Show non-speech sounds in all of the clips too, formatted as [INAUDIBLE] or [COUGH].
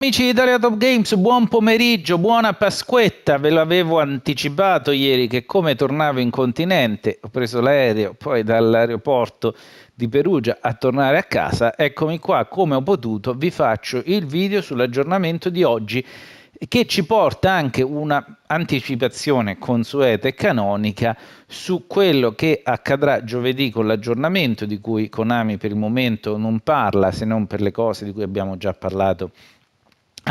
Amici di Italia Top Games, buon pomeriggio, buona Pasquetta. Ve l'avevo anticipato ieri che come tornavo in continente, ho preso l'aereo, poi dall'aeroporto di Perugia a tornare a casa, eccomi qua, come ho potuto, vi faccio il video sull'aggiornamento di oggi che ci porta anche un'anticipazione consueta e canonica su quello che accadrà giovedì con l'aggiornamento di cui Konami per il momento non parla, se non per le cose di cui abbiamo già parlato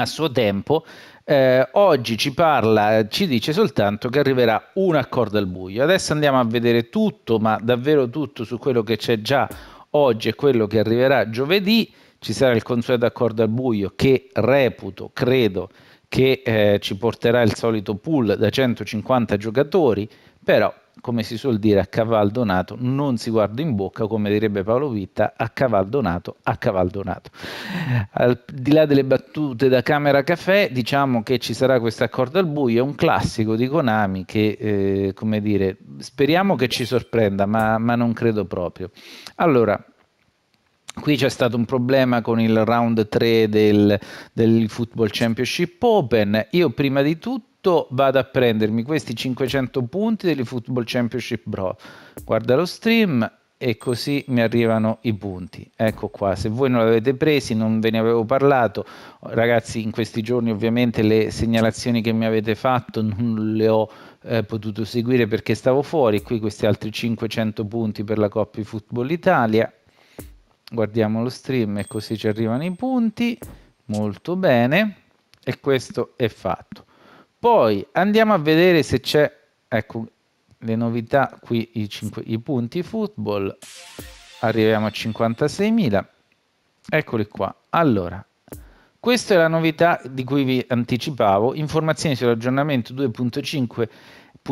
a suo tempo, eh, oggi ci parla, ci dice soltanto che arriverà un accordo al buio. Adesso andiamo a vedere tutto, ma davvero tutto su quello che c'è già oggi e quello che arriverà giovedì. Ci sarà il consueto accordo al buio che reputo, credo, che eh, ci porterà il solito pool da 150 giocatori però come si suol dire a caval donato non si guarda in bocca come direbbe Paolo Vitta a caval donato a caval donato al di là delle battute da camera caffè diciamo che ci sarà questo accordo al buio è un classico di Konami che eh, come dire speriamo che ci sorprenda ma, ma non credo proprio allora Qui c'è stato un problema con il round 3 del, del Football Championship Open. Io prima di tutto tutto vado a prendermi questi 500 punti delle Football Championship Bro. Guarda lo stream e così mi arrivano i punti. Ecco qua, se voi non l'avete presi, non ve ne avevo parlato, ragazzi, in questi giorni ovviamente le segnalazioni che mi avete fatto non le ho eh, potuto seguire perché stavo fuori, qui questi altri 500 punti per la Coppa di Football Italia. Guardiamo lo stream e così ci arrivano i punti. Molto bene e questo è fatto. Poi andiamo a vedere se c'è, ecco, le novità qui, i, 5, i punti football, arriviamo a 56.000, eccoli qua. Allora, questa è la novità di cui vi anticipavo, informazioni sull'aggiornamento 2.5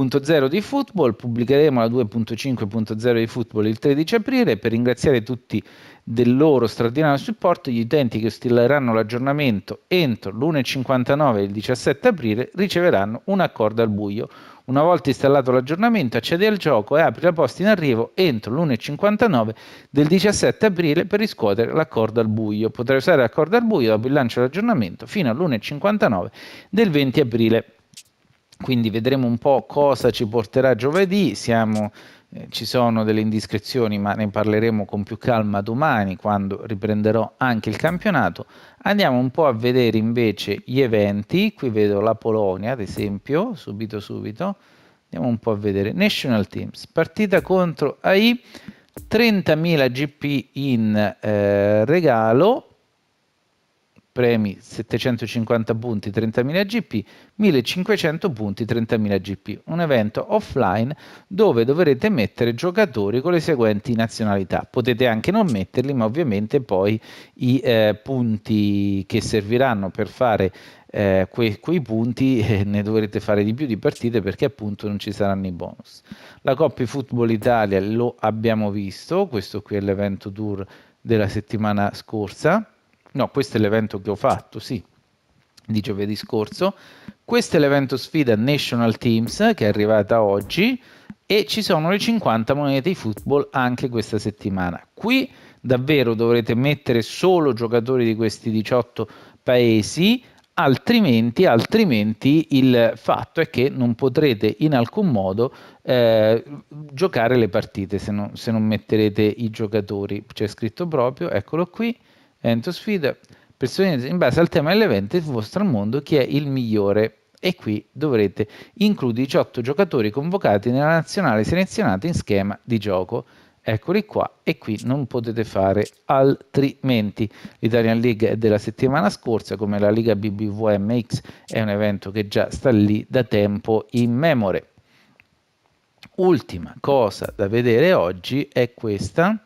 2.0 di football, pubblicheremo la 2.5.0 di football il 13 aprile per ringraziare tutti del loro straordinario supporto gli utenti che stilleranno l'aggiornamento entro l'1.59 e il 17 aprile riceveranno un accordo al buio. Una volta installato l'aggiornamento accedi al gioco e apri la posta in arrivo entro l'1.59 del 17 aprile per riscuotere l'accordo al buio. Potrai usare l'accordo al buio dopo il lancio dell'aggiornamento fino all'1.59 del 20 aprile. Quindi vedremo un po' cosa ci porterà giovedì. Siamo, eh, ci sono delle indiscrezioni, ma ne parleremo con più calma domani quando riprenderò anche il campionato. Andiamo un po' a vedere invece gli eventi. Qui vedo la Polonia, ad esempio, subito subito. Andiamo un po' a vedere. National Teams, partita contro AI, 30.000 GP in eh, regalo premi 750 punti 30.000 GP, 1500 punti 30.000 GP, un evento offline dove dovrete mettere giocatori con le seguenti nazionalità. Potete anche non metterli, ma ovviamente poi i eh, punti che serviranno per fare eh, que- quei punti [LAUGHS] eh, ne dovrete fare di più di partite perché appunto non ci saranno i bonus. La Coppa Football Italia lo abbiamo visto, questo qui è l'evento tour della settimana scorsa No, questo è l'evento che ho fatto, sì, di giovedì scorso. Questo è l'evento sfida National Teams che è arrivata oggi e ci sono le 50 monete di football anche questa settimana. Qui davvero dovrete mettere solo giocatori di questi 18 paesi, altrimenti, altrimenti il fatto è che non potrete in alcun modo eh, giocare le partite se non, se non metterete i giocatori. C'è scritto proprio, eccolo qui. Ento sfida persone in base al tema dell'evento del vostro mondo chi è il migliore e qui dovrete includere 18 giocatori convocati nella nazionale selezionata in schema di gioco. Eccoli qua e qui non potete fare altrimenti. L'Italian League è della settimana scorsa, come la Liga BBVMX è un evento che già sta lì da tempo in memore. Ultima cosa da vedere oggi è questa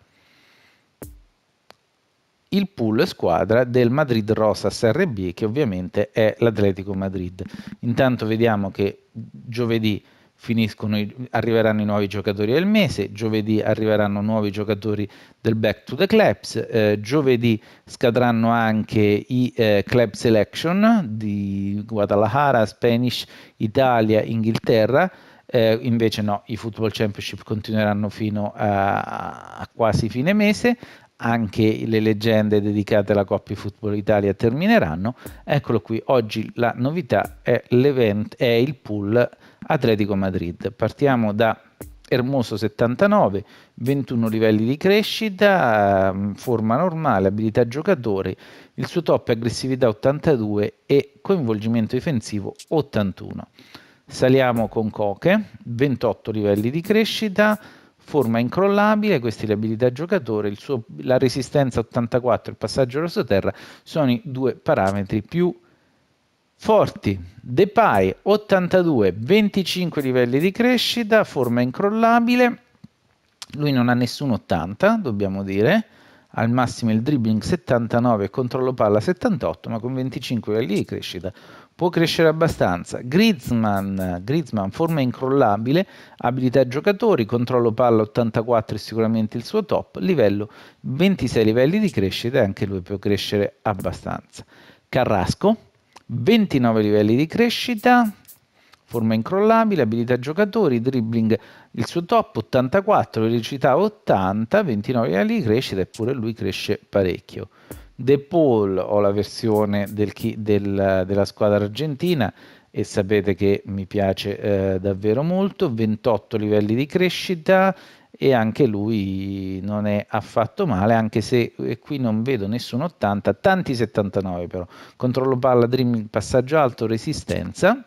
il pool squadra del Madrid Rosas RB che ovviamente è l'Atletico Madrid. Intanto vediamo che giovedì i, arriveranno i nuovi giocatori del mese, giovedì arriveranno nuovi giocatori del Back to the Clubs, eh, giovedì scadranno anche i eh, club selection di Guadalajara, Spanish, Italia, Inghilterra. Eh, invece no, i Football Championship continueranno fino a, a, quasi fine mese anche le leggende dedicate alla Coppa Football Italia termineranno. Eccolo qui, oggi la novità è, è il pool Atletico Madrid. Partiamo da Ermoso 79, 21 livelli di crescita, mm, forma normale, abilità giocatore, il suo top è aggressività 82 e coinvolgimento difensivo 81. Saliamo con Coche, 28 livelli di crescita, forma incrollabile, questi le abilità giocatore, suo, la resistenza 84 e il passaggio rosso terra sono i due parametri più forti. Depay 82, 25 livelli di crescita, forma incrollabile, lui non ha nessun 80, dobbiamo dire, al massimo il dribbling 79 e controllo palla 78, ma con 25 livelli di crescita può crescere abbastanza. Griezmann, Griezmann forma incrollabile, abilità giocatori, controllo palla 84 è sicuramente il suo top, livello 26 livelli di crescita e anche lui può crescere abbastanza. Carrasco, 29 livelli di crescita, forma incrollabile, abilità giocatori, dribbling il suo top 84, velocità 80, 29 livelli di crescita eppure lui cresce parecchio. De Paul ho la versione del, del, della squadra argentina e sapete che mi piace eh, davvero molto, 28 livelli di crescita e anche lui non è affatto male, anche se eh, qui non vedo nessun 80, tanti 79 però. Controllo palla, dreaming, passaggio alto, resistenza.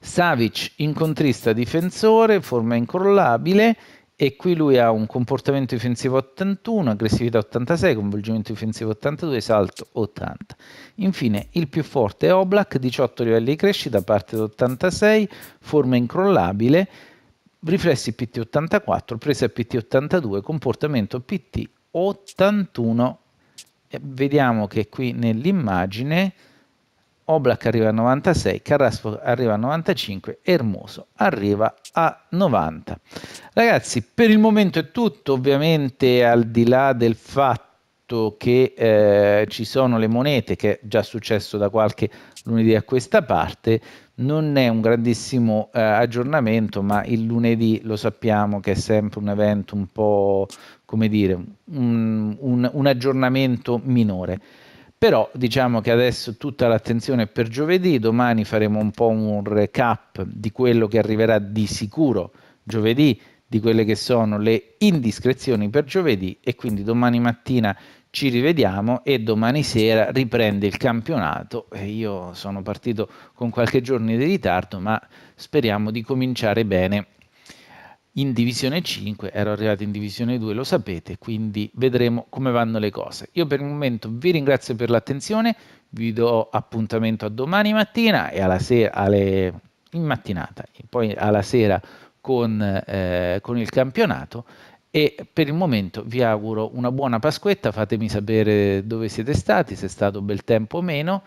Savic incontrista difensore, forma incrollabile e qui lui ha un comportamento difensivo 81, aggressività 86, coinvolgimento difensivo 82, salto 80. Infine il più forte è Oblak, 18 livelli di crescita, parte da 86, forma incrollabile, riflessi PT 84, presa PT 82, comportamento PT 81. E vediamo che qui nell'immagine Oblak arriva a 96, Carrasco arriva a 95, Hermoso arriva a 90. Ragazzi, per il momento è tutto, ovviamente al di là del fatto che eh, ci sono le monete, che è già successo da qualche lunedì a questa parte, non è un grandissimo eh, aggiornamento, ma il lunedì lo sappiamo che è sempre un evento un po', come dire, un, un, un aggiornamento minore però diciamo che adesso tutta l'attenzione è per giovedì, domani faremo un po' un recap di quello che arriverà di sicuro giovedì, di quelle che sono le indiscrezioni per giovedì e quindi domani mattina ci rivediamo e domani sera riprende il campionato. Io sono partito con qualche giorno di ritardo, ma speriamo di cominciare bene in divisione 5, ero arrivato in divisione 2, lo sapete, quindi vedremo come vanno le cose. Io per il momento vi ringrazio per l'attenzione, vi do appuntamento a domani mattina e alla sera, alle, in mattinata, e poi alla sera con, eh, con il campionato e per il momento vi auguro una buona Pasquetta, fatemi sapere dove siete stati, se è stato bel tempo o meno,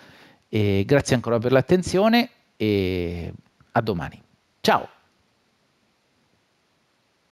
e grazie ancora per l'attenzione e a domani. Ciao!